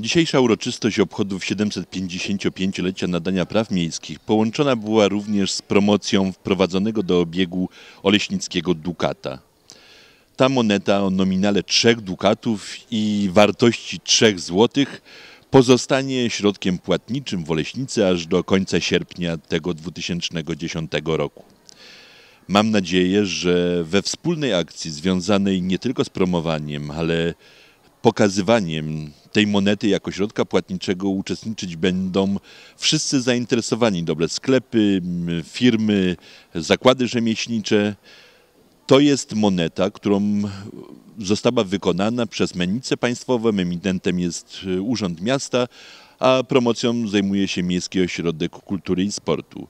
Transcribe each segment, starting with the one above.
Dzisiejsza uroczystość obchodów 755-lecia nadania praw miejskich połączona była również z promocją wprowadzonego do obiegu oleśnickiego dukata. Ta moneta o nominale 3 dukatów i wartości 3 złotych pozostanie środkiem płatniczym w Oleśnicy aż do końca sierpnia tego 2010 roku. Mam nadzieję, że we wspólnej akcji związanej nie tylko z promowaniem, ale pokazywaniem tej monety jako środka płatniczego uczestniczyć będą wszyscy zainteresowani dobre sklepy, firmy, zakłady rzemieślnicze. To jest moneta, którą została wykonana przez mennice państwowe, emitentem jest e, Urząd Miasta, a promocją zajmuje się Miejski Ośrodek Kultury i Sportu.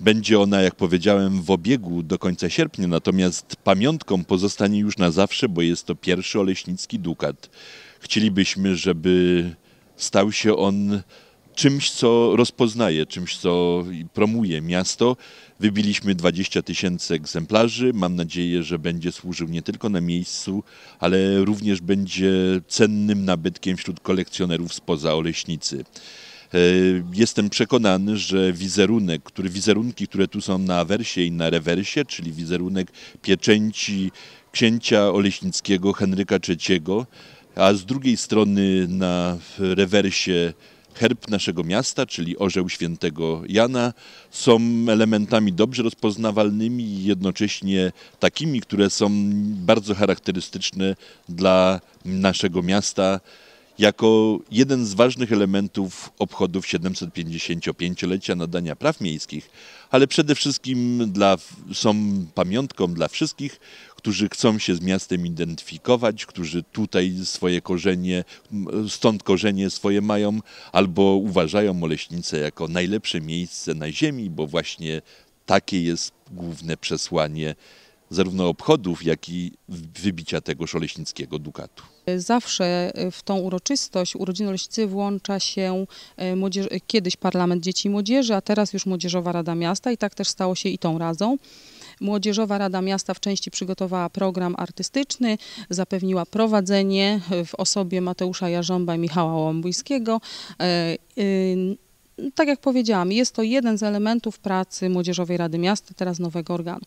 Będzie ona, jak powiedziałem, w obiegu do końca sierpnia, natomiast pamiątką pozostanie już na zawsze, bo jest to pierwszy oleśnicki dukat. Chcielibyśmy, żeby stał się on czymś, co rozpoznaje, czymś, co promuje miasto. Wybiliśmy 20 tysięcy egzemplarzy. Mam nadzieję, że będzie służył nie tylko na miejscu, ale również będzie cennym nabytkiem wśród kolekcjonerów spoza Oleśnicy. E, jestem przekonany, że wizerunek, który, wizerunki, które tu są na awersie i na rewersie, czyli wizerunek pieczęci księcia Oleśnickiego Henryka III, a z drugiej strony na rewersie herb naszego miasta, czyli orzeł świętego Jana, są elementami dobrze rozpoznawalnymi i jednocześnie takimi, które są bardzo charakterystyczne dla naszego miasta jako jeden z ważnych elementów obchodów 755-lecia nadania praw miejskich, ale przede wszystkim dla, są pamiątką dla wszystkich, którzy chcą się z miastem identyfikować, którzy tutaj swoje korzenie, stąd korzenie swoje mają, albo uważają Oleśnicę jako najlepsze miejsce na ziemi, bo właśnie takie jest główne przesłanie zarówno obchodów, jak i wybicia tego szoleśnickiego dukatu. Zawsze w tą uroczystość urodzin Oleśnicy włącza się e, młodzież, kiedyś Parlament Dzieci i Młodzieży, a teraz już Młodzieżowa Rada Miasta i tak też stało się i tą razą. Młodzieżowa Rada Miasta w części przygotowała program artystyczny, zapewniła prowadzenie w osobie Mateusza Jarząba i Michała Łąbujskiego. E, y, tak jak powiedziałam, jest to jeden z elementów pracy Młodzieżowej Rady Miasta, teraz nowego organu.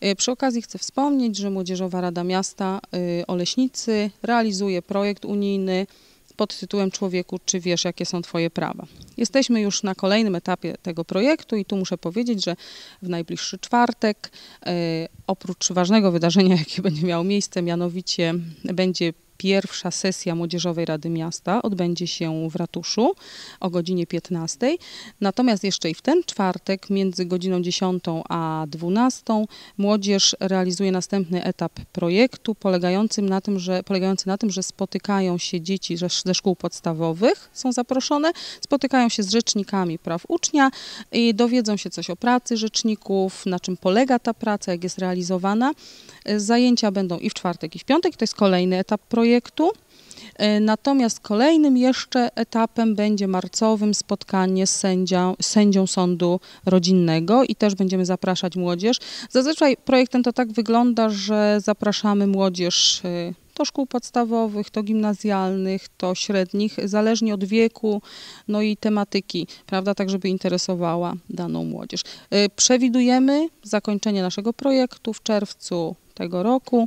E, przy okazji chcę wspomnieć, że Młodzieżowa Rada Miasta e, Oleśnicy realizuje projekt unijny pod tytułem Człowieku, czy wiesz, jakie są Twoje prawa. Jesteśmy już na kolejnym etapie tego projektu i tu muszę powiedzieć, że w najbliższy czwartek, e, oprócz ważnego wydarzenia, jakie będzie miało miejsce, mianowicie będzie pierwsza sesja Młodzieżowej Rady Miasta odbędzie się w ratuszu o godzinie 15. Natomiast jeszcze i w ten czwartek między godziną 10 a 12 młodzież realizuje następny etap projektu polegający na tym, że, polegający na tym, że spotykają się dzieci ze szkół podstawowych, są zaproszone, spotykają się z rzecznikami praw ucznia i dowiedzą się coś o pracy rzeczników, na czym polega ta praca, jak jest realizowana. Zajęcia będą i w czwartek i w piątek, to jest kolejny etap projektu projektu. E, natomiast kolejnym jeszcze etapem będzie marcowym spotkanie z sędzią, sędzią sądu rodzinnego i też będziemy zapraszać młodzież. Zazwyczaj projekt ten to tak wygląda, że zapraszamy młodzież to e, szkół podstawowych, to gimnazjalnych, to średnich, zależnie od wieku, no i tematyki, prawda, tak żeby interesowała daną młodzież. E, przewidujemy zakończenie naszego projektu w czerwcu tego roku.